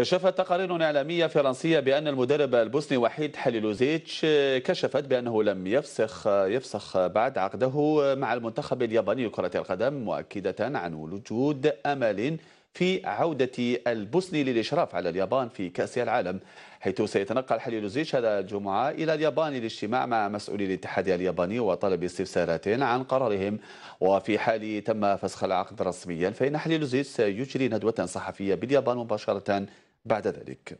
كشفت تقارير إعلامية فرنسية بأن المدرب البوسني وحيد حليلوزيتش كشفت بأنه لم يفسخ يفسخ بعد عقده مع المنتخب الياباني لكرة القدم مؤكدة عن وجود أمل في عودة البوسني للإشراف على اليابان في كأس العالم حيث سيتنقل حليلوزيتش هذا الجمعة إلى اليابان للاجتماع مع مسؤولي الاتحاد الياباني وطلب استفسارات عن قرارهم وفي حال تم فسخ العقد رسميا فإن حليلوزيتش سيجري ندوة صحفية باليابان مباشرة بعد ذلك